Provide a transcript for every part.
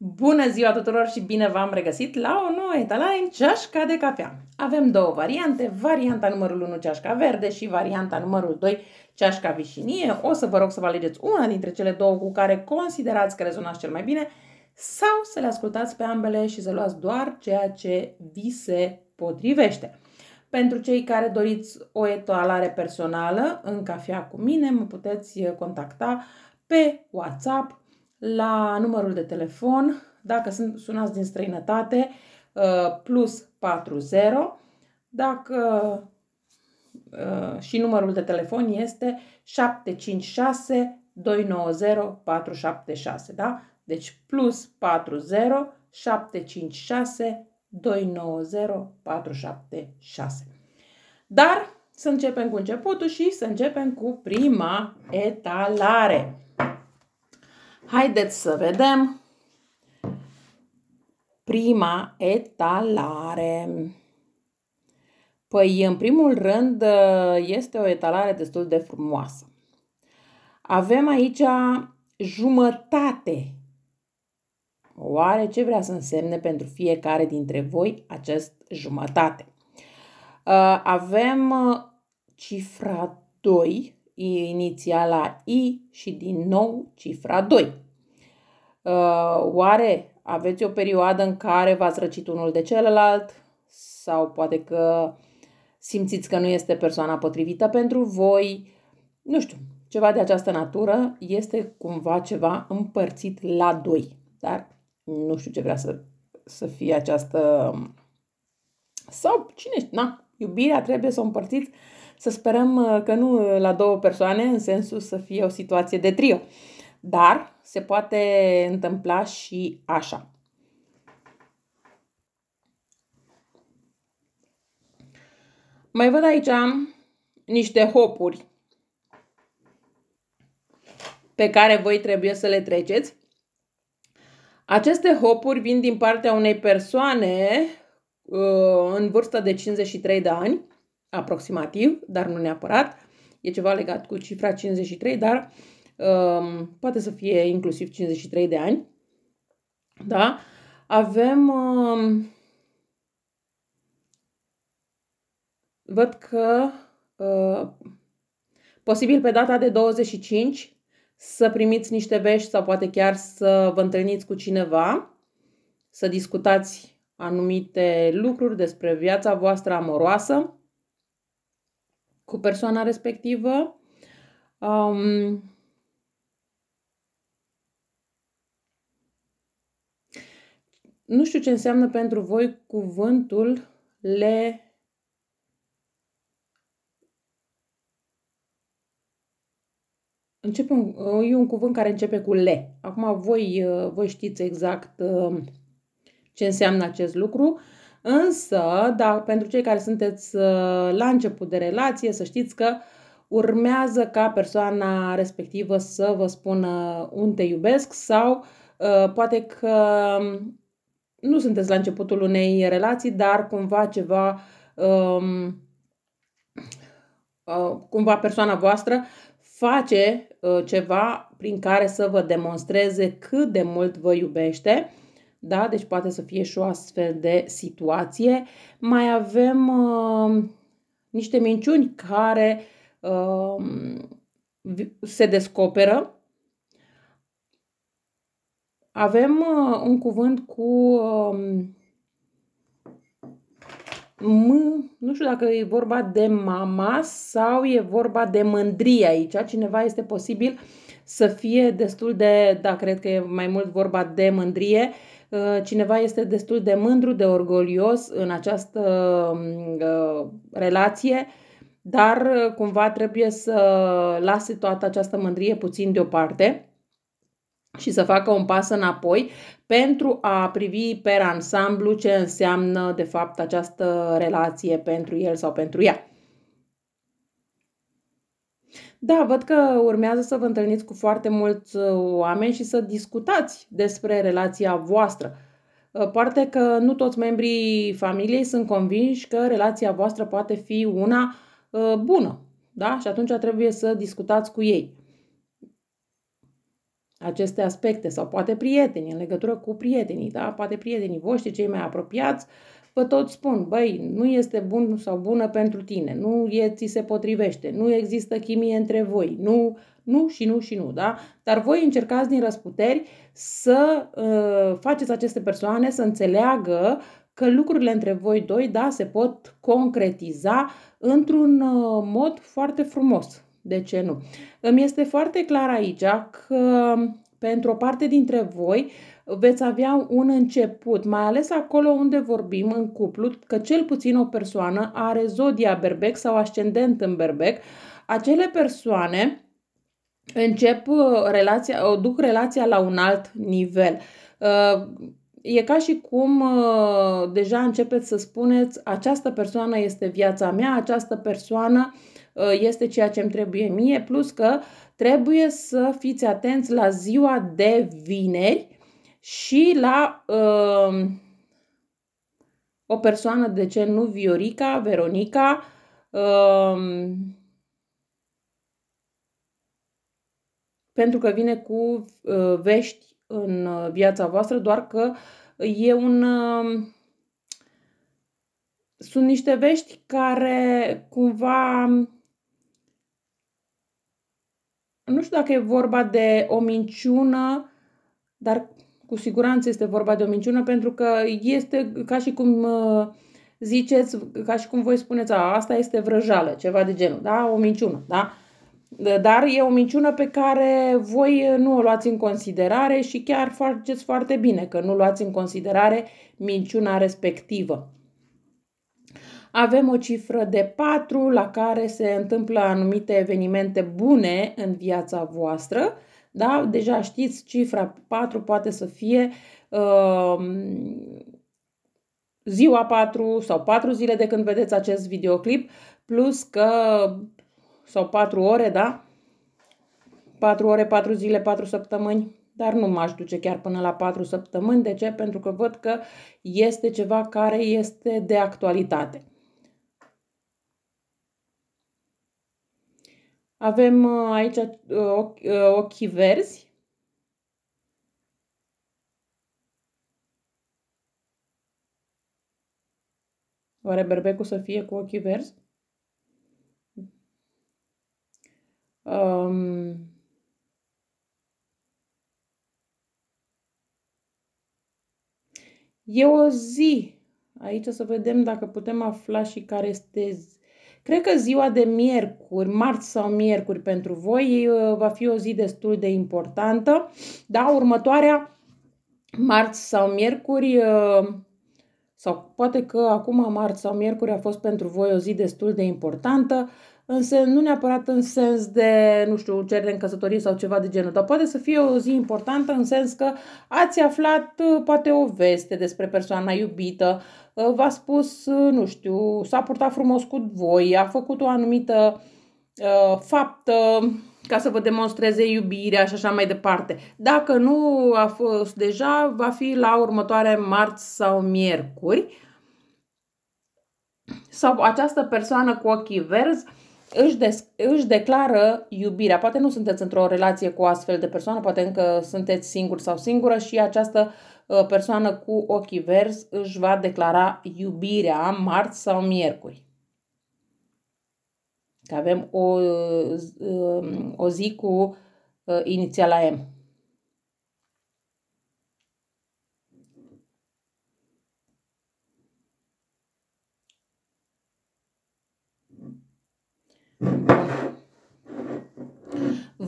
Bună ziua tuturor și bine v-am regăsit la o nouă etalare în ceașca de cafea. Avem două variante, varianta numărul 1 ceașca verde și varianta numărul 2 ceașca vișinie. O să vă rog să vă alegeți una dintre cele două cu care considerați că rezonați cel mai bine sau să le ascultați pe ambele și să luați doar ceea ce vi se potrivește. Pentru cei care doriți o etalare personală în cafea cu mine, mă puteți contacta pe WhatsApp la numărul de telefon, dacă sunt, sunați din străinătate, uh, plus 40, dacă uh, și numărul de telefon este 756 290 476, da? Deci plus 40 756 290 476. Dar să începem cu începutul și să începem cu prima etalare. Haideți să vedem prima etalare. Păi, în primul rând, este o etalare destul de frumoasă. Avem aici jumătate. Oare ce vrea să însemne pentru fiecare dintre voi acest jumătate? Uh, avem uh, cifra 2, inițiala I și din nou cifra 2. Uh, oare aveți o perioadă în care v-ați răcit unul de celălalt sau poate că simțiți că nu este persoana potrivită pentru voi, nu știu, ceva de această natură este cumva ceva împărțit la doi, dar nu știu ce vrea să, să fie această sau cine știe, na, iubirea trebuie să o împărțiți să sperăm uh, că nu uh, la două persoane, în sensul să fie o situație de trio. Dar se poate întâmpla și așa. Mai văd aici niște hopuri pe care voi trebuie să le treceți. Aceste hopuri vin din partea unei persoane uh, în vârstă de 53 de ani aproximativ, dar nu neapărat. E ceva legat cu cifra 53, dar um, poate să fie inclusiv 53 de ani. Da? Avem... Um, văd că uh, posibil pe data de 25 să primiți niște vești sau poate chiar să vă întâlniți cu cineva, să discutați anumite lucruri despre viața voastră amoroasă cu persoana respectivă. Um, nu știu ce înseamnă pentru voi cuvântul le începe un, e un cuvânt care începe cu le. Acum voi, uh, voi știți exact uh, ce înseamnă acest lucru. Însă, dar pentru cei care sunteți uh, la început de relație, să știți că urmează ca persoana respectivă să vă spună un te iubesc sau uh, poate că um, nu sunteți la începutul unei relații, dar cumva ceva, um, uh, cumva persoana voastră face uh, ceva prin care să vă demonstreze cât de mult vă iubește da? deci poate să fie și o astfel de situație. Mai avem uh, niște minciuni care uh, se descoperă. Avem uh, un cuvânt cu uh, M, nu știu dacă e vorba de mama sau e vorba de mândrie aici. Cineva este posibil să fie destul de, da, cred că e mai mult vorba de mândrie, uh, Uh, cineva este destul de mândru, de orgolios în această um, uh, relație, dar uh, cumva trebuie să lase toată această mândrie puțin deoparte și să facă un pas înapoi pentru a privi pe ansamblu ce înseamnă de fapt această relație pentru el sau pentru ea. Da, văd că urmează să vă întâlniți cu foarte mulți uh, oameni și să discutați despre relația voastră. Uh, poate că nu toți membrii familiei sunt convinși că relația voastră poate fi una uh, bună, da? Și atunci trebuie să discutați cu ei aceste aspecte sau poate prietenii, în legătură cu prietenii, da? Poate prietenii voștri, cei mai apropiați, uh, vă tot spun, băi, nu este bun sau bună pentru tine, nu e, ți se potrivește, nu există chimie între voi, nu, nu și nu și nu, da? Dar voi încercați din răsputeri să uh, faceți aceste persoane să înțeleagă că lucrurile între voi doi, da, se pot concretiza într-un uh, mod foarte frumos. De ce nu? Îmi este foarte clar aici că pentru o parte dintre voi, uh, veți avea un început, mai ales acolo unde vorbim în cuplu, că cel puțin o persoană are zodia berbec sau ascendent în berbec, acele persoane încep uh, relația, o duc relația la un alt nivel. Uh, e ca și cum uh, deja începeți să spuneți această persoană este viața mea, această persoană este ceea ce îmi trebuie mie, plus că trebuie să fiți atenți la ziua de vineri, și la uh, o persoană, de ce nu Viorica, Veronica, uh, pentru că vine cu uh, vești în uh, viața voastră, doar că e un... Uh, sunt niște vești care cumva nu știu dacă e vorba de o minciună, dar cu siguranță este vorba de o minciună, pentru că este ca și cum uh, ziceți, ca și cum voi spuneți, a, asta este vrăjală, ceva de genul, da? O minciună, da? Dar e o minciună pe care voi uh, nu o luați în considerare și chiar faceți foarte bine că nu luați în considerare minciuna respectivă. Avem o cifră de 4 la care se întâmplă anumite evenimente bune în viața voastră, uh, da? Deja știți, cifra 4 poate să fie uh, ziua 4 sau 4 zile de când vedeți acest videoclip, plus că, sau 4 ore, da? 4 ore, 4 zile, 4 săptămâni, dar nu m-aș duce chiar până la 4 săptămâni. De ce? Pentru că văd că este ceva care este de actualitate. Avem uh, aici uh, ochi, uh, ochii verzi. Oare berbecul să fie cu ochii verzi? Um, e o zi. Aici să vedem dacă putem afla și care este zi. Cred că ziua de miercuri, marți sau miercuri pentru voi uh, va fi o zi destul de importantă. Da, următoarea marți sau miercuri uh, sau poate că acum marți sau miercuri a fost pentru voi o zi destul de importantă în sen, nu neapărat în sens de, nu știu, cerere în căsătorie sau ceva de genul, dar poate să fie o zi importantă în sens că ați aflat uh, poate o veste despre persoana iubită, uh, v-a spus, uh, nu știu, s-a purtat frumos cu voi, a făcut o anumită uh, faptă ca să vă demonstreze iubirea și așa mai departe. Dacă nu a fost deja, va fi la următoare marți sau miercuri. Sau această persoană cu ochii verzi își, des, își declară iubirea. Poate nu sunteți într-o relație cu o astfel de persoană, poate încă sunteți singur sau singură și această uh, persoană cu ochii verzi își va declara iubirea marți sau miercuri. Că avem o, uh, um, o zi cu uh, inițiala M.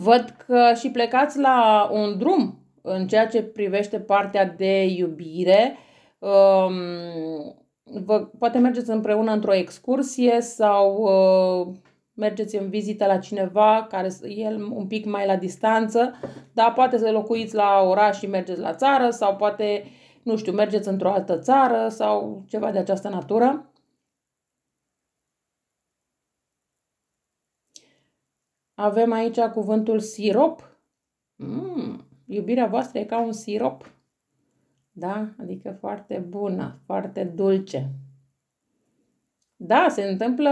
Văd că și plecați la un drum în ceea ce privește partea de iubire. Um, vă, poate mergeți împreună într-o excursie sau uh, mergeți în vizită la cineva care e un pic mai la distanță, dar poate să locuiți la oraș și mergeți la țară sau poate, nu știu, mergeți într-o altă țară sau ceva de această natură. Avem aici cuvântul sirop. Mm, iubirea voastră e ca un sirop. Da? Adică foarte bună, foarte dulce. Da, se întâmplă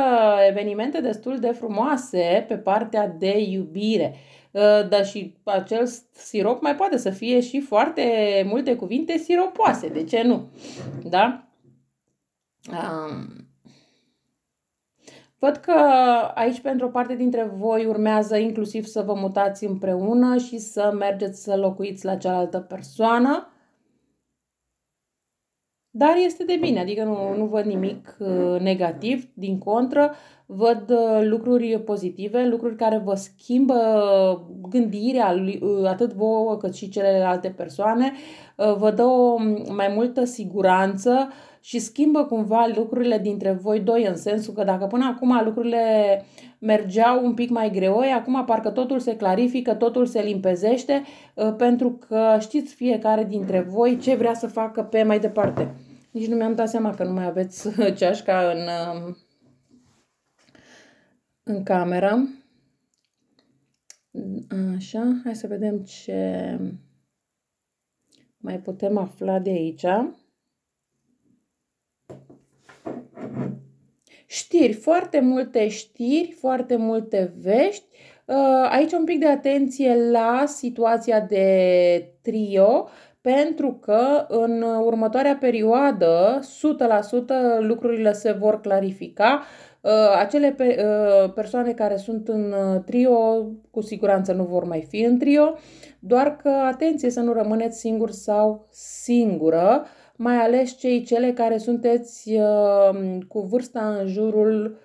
evenimente destul de frumoase pe partea de iubire. Uh, dar și acel sirop mai poate să fie și foarte multe cuvinte siropoase, de ce nu? Da? Um, Văd că aici pentru o parte dintre voi urmează inclusiv să vă mutați împreună și să mergeți să locuiți la cealaltă persoană. Dar este de bine, adică nu, nu văd nimic uh, negativ, din contră, văd uh, lucruri pozitive, lucruri care vă schimbă gândirea uh, atât vouă cât și celelalte persoane, vă dă o mai multă siguranță și schimbă cumva lucrurile dintre voi doi în sensul că dacă până acum lucrurile mergeau un pic mai greu, acum parcă totul se clarifică, totul se limpezește ă, pentru că știți fiecare dintre voi ce vrea să facă pe mai departe. Nici nu mi-am dat seama că nu mai aveți ceașca în, ă, în cameră. Așa, hai să vedem ce mai putem afla de aici. știri, foarte multe știri, foarte multe vești. Uh, aici un pic de atenție la situația de trio, pentru că în următoarea perioadă 100% lucrurile se vor clarifica. Uh, acele uh, persoane care sunt în trio cu siguranță nu vor mai fi în trio, doar că atenție să nu rămâneți singur sau singură mai ales cei cele care sunteți uh, cu vârsta în jurul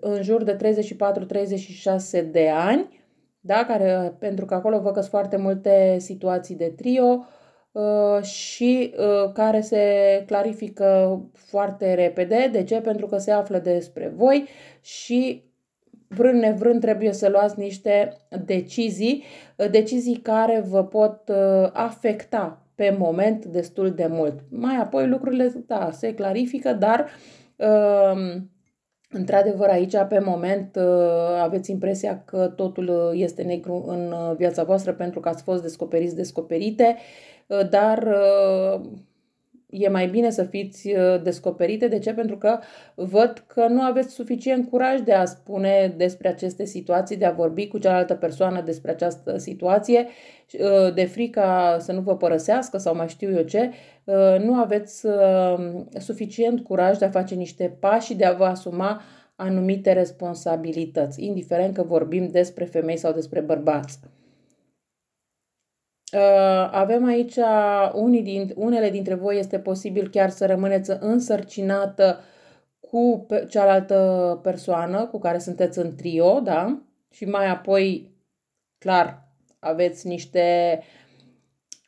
în jur de 34-36 de ani, da? care, pentru că acolo vă căs foarte multe situații de trio uh, și uh, care se clarifică foarte repede. De ce? Pentru că se află despre voi și vrând nevrând trebuie să luați niște decizii, decizii care vă pot afecta pe moment destul de mult. Mai apoi lucrurile, da, se clarifică, dar um, Într-adevăr, aici, pe moment, uh, aveți impresia că totul uh, este negru în uh, viața voastră pentru că ați fost descoperiți, descoperite, dar e mai bine să fiți uh, descoperite. De ce? Pentru că văd că nu aveți suficient curaj de a spune despre aceste situații, de a vorbi cu cealaltă persoană despre această situație, uh, de frica să nu vă părăsească sau mai știu eu ce. Uh, nu aveți suficient curaj de a face niște pași și de a vă asuma anumite responsabilități, indiferent că vorbim despre femei sau despre bărbați. Uh, avem aici unii din, unele dintre voi este posibil chiar să rămâneți însărcinată cu cealaltă persoană cu care sunteți în trio, da? Și mai apoi, clar, aveți niște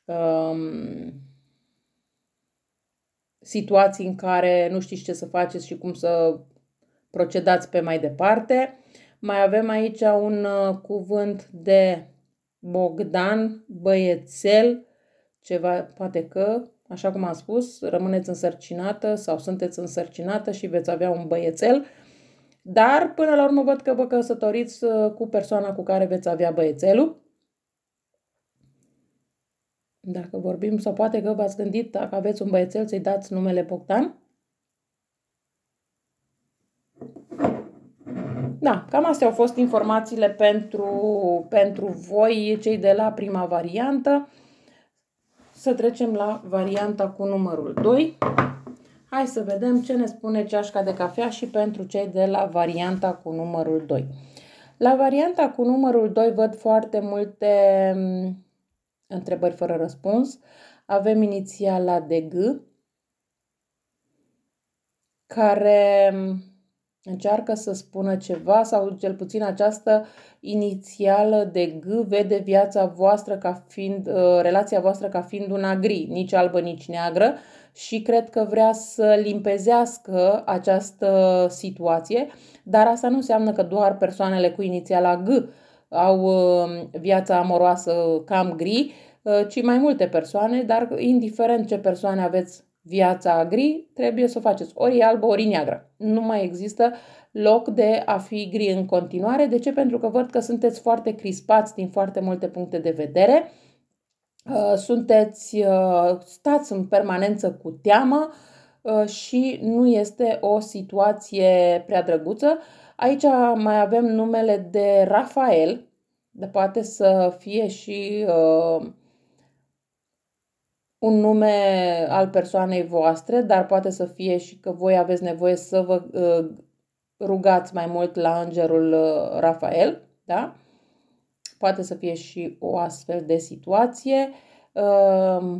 um, situații în care nu știți ce să faceți și cum să procedați pe mai departe. Mai avem aici un uh, cuvânt de Bogdan Băiețel, ceva, poate că, așa cum am spus, rămâneți însărcinată sau sunteți însărcinată și veți avea un băiețel, dar până la urmă văd că vă căsătoriți uh, cu persoana cu care veți avea băiețelul. Dacă vorbim, sau poate că v-ați gândit, dacă aveți un băiețel, să-i dați numele Bogdan. Da, cam astea au fost informațiile pentru, pentru voi, cei de la prima variantă. Să trecem la varianta cu numărul 2. Hai să vedem ce ne spune ceașca de cafea și pentru cei de la varianta cu numărul 2. La varianta cu numărul 2 văd foarte multe mm, întrebări fără răspuns. Avem inițiala de G, care mm, încearcă să spună ceva sau cel puțin această inițială de G vede viața voastră ca fiind, uh, relația voastră ca fiind una gri, nici albă, nici neagră și cred că vrea să limpezească această situație, dar asta nu înseamnă că doar persoanele cu inițiala G au uh, viața amoroasă cam gri, uh, ci mai multe persoane, dar indiferent ce persoane aveți viața gri, trebuie să o faceți ori albă, ori neagră. Nu mai există loc de a fi gri în continuare. De ce? Pentru că văd că sunteți foarte crispați din foarte multe puncte de vedere. Uh, sunteți, uh, stați în permanență cu teamă uh, și nu este o situație prea drăguță. Aici mai avem numele de Rafael, de poate să fie și uh, un nume al persoanei voastre, dar poate să fie și că voi aveți nevoie să vă uh, rugați mai mult la îngerul uh, Rafael, da? Poate să fie și o astfel de situație. Uh,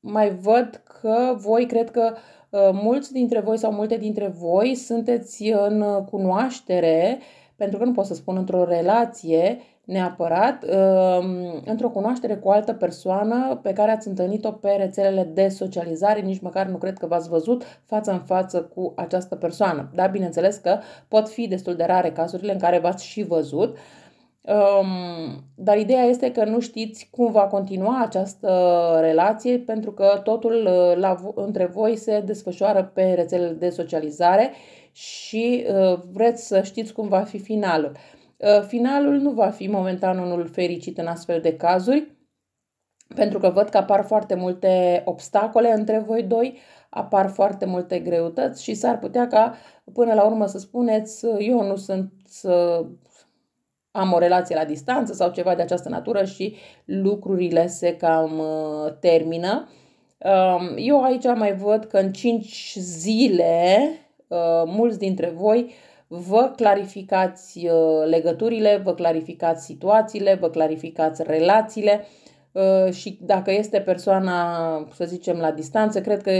mai văd că voi, cred că mulți dintre voi sau multe dintre voi sunteți în cunoaștere, pentru că nu pot să spun într-o relație, neapărat, um, într-o cunoaștere cu o altă persoană pe care ați întâlnit-o pe rețelele de socializare, nici măcar nu cred că v-ați văzut față în față cu această persoană. Dar bineînțeles că pot fi destul de rare cazurile în care v-ați și văzut, Um, dar ideea este că nu știți cum va continua această relație pentru că totul uh, la, între voi se desfășoară pe rețelele de socializare și uh, vreți să știți cum va fi finalul. Uh, Uh, finalul nu va fi momentan unul fericit în astfel de cazuri, pentru că văd că apar foarte multe obstacole între voi doi, apar foarte multe greutăți și s-ar putea ca până la urmă să spuneți uh, eu nu sunt să uh, am o relație la distanță sau ceva de această natură și lucrurile se cam termină. Um, eu aici mai văd că în 5 zile mulți dintre voi vă clarificați uh, legăturile, vă clarificați situațiile, vă clarificați relațiile uh, și dacă este persoana, să zicem, la distanță, cred că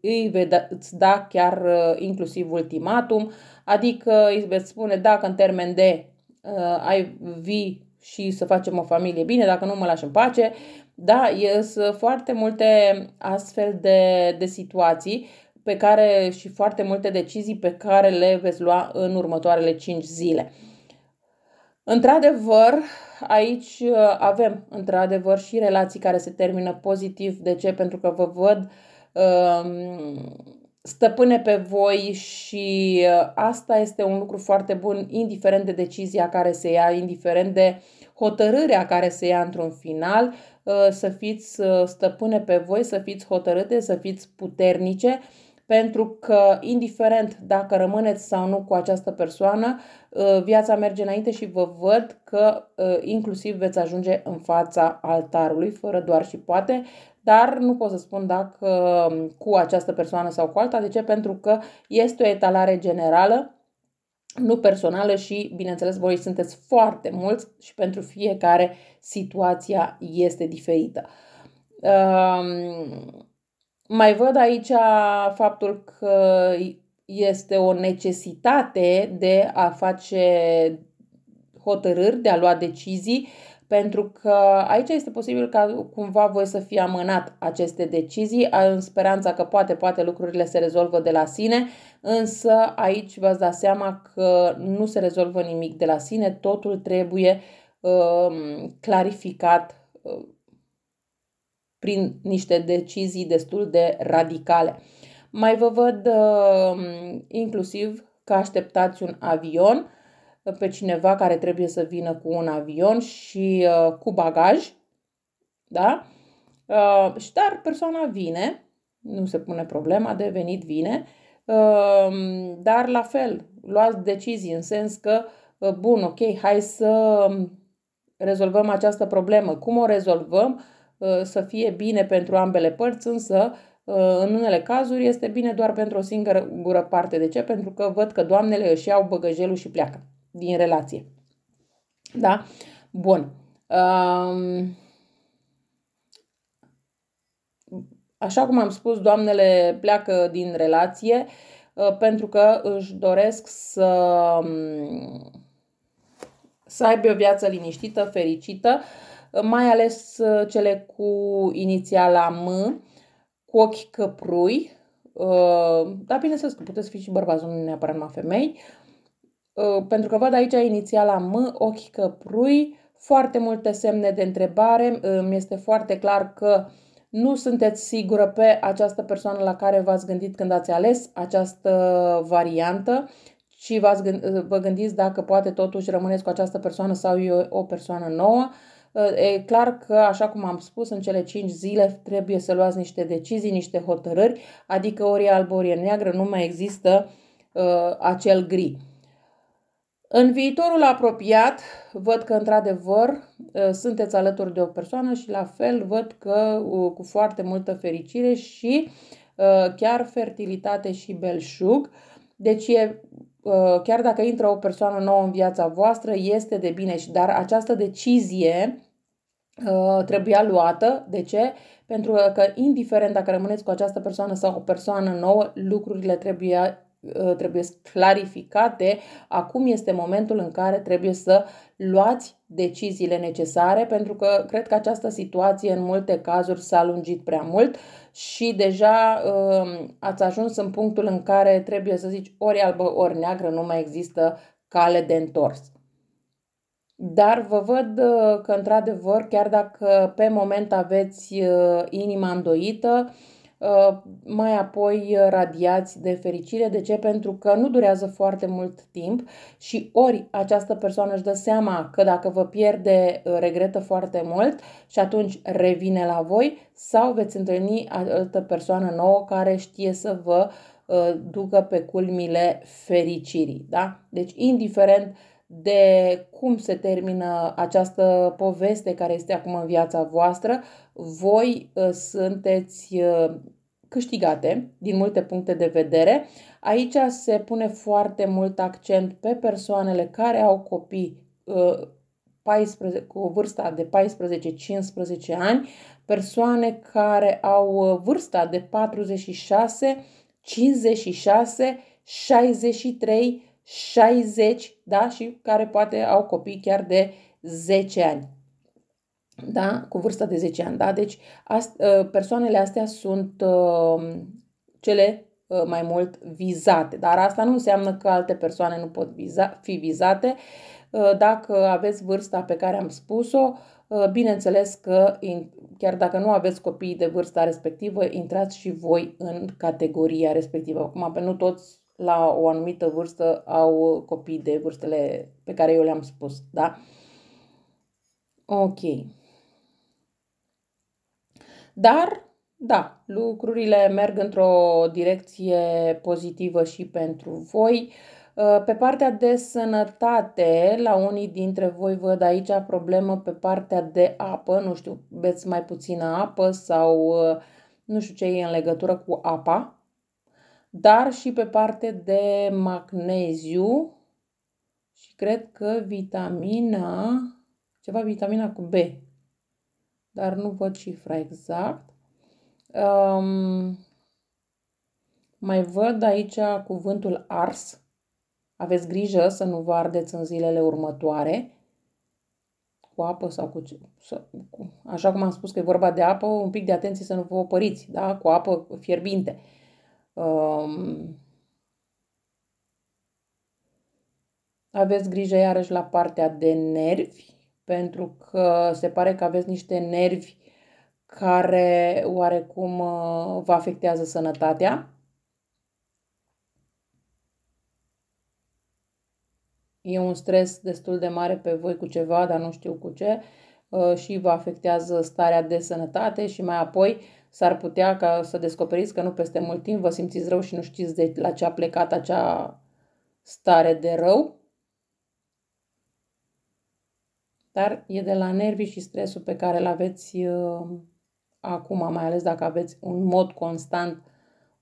îi veți da chiar uh, inclusiv ultimatum, adică îi veți spune dacă în termen de ai vi și să facem o familie bine, dacă nu mă lași în pace. Da, sunt foarte multe astfel de, de situații pe care și foarte multe decizii pe care le veți lua în următoarele 5 zile. Într-adevăr, aici uh, avem într-adevăr și relații care se termină pozitiv. De ce? Pentru că vă văd um, stăpâne pe voi și uh, asta este un lucru foarte bun, indiferent de decizia care se ia, indiferent de hotărârea care se ia într-un final, uh, să fiți stăpâne pe voi, să fiți hotărâte, să fiți puternice pentru că, indiferent dacă rămâneți sau nu cu această persoană, ă, viața merge înainte și vă văd că ă, inclusiv veți ajunge în fața altarului, fără doar și poate, dar nu pot să spun dacă ă, cu această persoană sau cu alta. De ce? Pentru că este o etalare generală nu personală și, bineînțeles, voi sunteți foarte mulți și pentru fiecare situația este diferită. Mai văd aici faptul că este o necesitate de a face hotărâri, de a lua decizii, pentru că aici este posibil ca cumva voi să fie amânat aceste decizii, în speranța că poate, poate lucrurile se rezolvă de la sine, însă aici v-ați dat seama că nu se rezolvă nimic de la sine, totul trebuie uh, clarificat uh, prin niște decizii destul de radicale. Mai vă văd uh, inclusiv că așteptați un avion uh, pe cineva care trebuie să vină cu un avion și uh, cu bagaj, da? Și dar persoana vine, nu se pune problema de venit vine, dar la fel, luați decizii în sens că, bun, ok, hai să um, rezolvăm această problemă. Cum o rezolvăm? Uh, să fie bine pentru ambele părți, însă uh, în unele cazuri este bine doar pentru o singură parte. De ce? Pentru că văd că doamnele își iau băgăjelul și pleacă din relație. Da? Bun. Um... Așa cum am spus, doamnele pleacă din relație uh, pentru că își doresc să, um, să aibă o viață liniștită, fericită, uh, mai ales uh, cele cu inițiala M, cu ochi căprui, uh, dar bineînțeles că puteți fi și bărbați, nu neapărat numai femei, uh, pentru că văd aici inițiala M, ochi căprui, foarte multe semne de întrebare, mi este foarte clar că nu sunteți sigură pe această persoană la care v-ați gândit când ați ales această variantă și v-ați gând- vă gândiți dacă poate totuși rămâneți cu această persoană sau e o persoană nouă. Uh, Ă, e clar că, așa cum am spus, în cele 5 zile trebuie să luați niște decizii, niște hotărâri, adică ori e alb, ori e neagră, nu mai există uh, acel gri. În viitorul apropiat, văd că într-adevăr ă, sunteți alături de o persoană și la fel văd că cu foarte multă fericire și chiar fertilitate și belșug. Deci e Ă, chiar dacă intră o persoană nouă în viața voastră, este de bine, dar această decizie ă, trebuia luată. De ce? Pentru că, indiferent dacă rămâneți cu această persoană sau o persoană nouă, lucrurile trebuia ă, trebuie clarificate, acum este momentul în care trebuie să luați deciziile necesare, pentru că cred că această situație în multe cazuri s-a lungit prea mult și deja um, ați ajuns în punctul în care trebuie să zici ori albă, ori neagră, nu mai există cale de întors. Dar vă văd uh, că, într-adevăr, chiar dacă pe moment aveți uh, inima îndoită, Uh, mai apoi uh, radiați de fericire. De ce? Pentru că nu durează foarte mult timp și ori această persoană își dă seama că dacă vă pierde, uh, regretă foarte mult și atunci revine la voi sau veți întâlni altă persoană nouă care știe să vă ducă pe culmile fericirii. Da? Deci, indiferent uh, de cum se termină această poveste care este acum în viața voastră, voi uh, sunteți uh, câștigate din multe puncte de vedere. Aici se pune foarte mult accent pe persoanele care au copii 14, uh, cu vârsta de 14-15 ani, persoane care au vârsta de 46, 56, 63, 60, da? Și care poate au copii chiar de 10 ani. Da? Cu vârsta de 10 ani, da? Deci ast- ă, persoanele astea sunt uh, cele ă, mai mult vizate, dar asta nu înseamnă că alte persoane nu pot viza, fi vizate. dacă aveți vârsta pe care am spus-o, bineînțeles că chiar dacă nu aveți copii de vârsta respectivă, intrați și voi în categoria respectivă. Acum, pe nu toți la o anumită vârstă au copii de vârstele pe care eu le-am spus, da? Ok. Dar, da, lucrurile merg într-o direcție pozitivă și pentru voi. Uh, pe partea de sănătate, la unii dintre voi văd aici problemă pe partea de apă, nu știu, beți mai puțină apă sau uh, nu știu ce e în legătură cu apa, dar și pe parte de magneziu și cred că vitamina, ceva vitamina cu B, dar nu văd cifra exact. Um, mai văd aici cuvântul ars. Aveți grijă să nu vă ardeți în zilele următoare cu apă sau cu, cu... Așa cum am spus că e vorba de apă, un pic de atenție să nu vă opăriți da? cu apă fierbinte. Uh, Um, aveți grijă iarăși la partea de nervi, pentru că se pare că aveți niște nervi care oarecum uh, vă afectează sănătatea. E un stres destul de mare pe voi cu ceva, dar nu știu cu ce, uh, și vă afectează starea de sănătate și mai apoi s-ar putea ca să descoperiți că nu peste mult timp vă simțiți rău și nu știți de la ce a plecat acea stare de rău. Dar e de la nervii și stresul pe care îl aveți uh, acum, mai ales dacă aveți un mod constant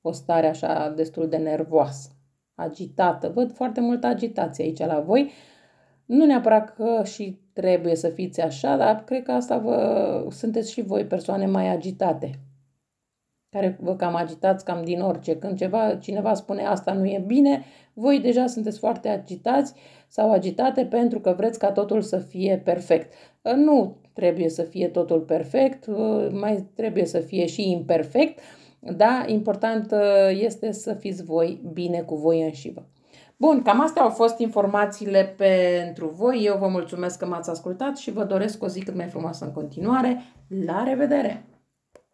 o stare așa destul de nervoasă, agitată. Văd foarte multă agitație aici la voi. Nu neapărat că și trebuie să fiți așa, dar cred că asta vă sunteți și voi persoane mai agitate care vă cam agitați cam din orice. Când ceva, cineva spune asta nu e bine, voi deja sunteți foarte agitați sau agitate pentru că vreți ca totul să fie perfect. Ă, nu trebuie să fie totul perfect, ă, mai trebuie să fie și imperfect, dar important ă, este să fiți voi bine cu voi vă. Bun, cam astea au fost informațiile pentru voi. Eu vă mulțumesc că m-ați ascultat și vă doresc o zi cât mai frumoasă în continuare. La revedere!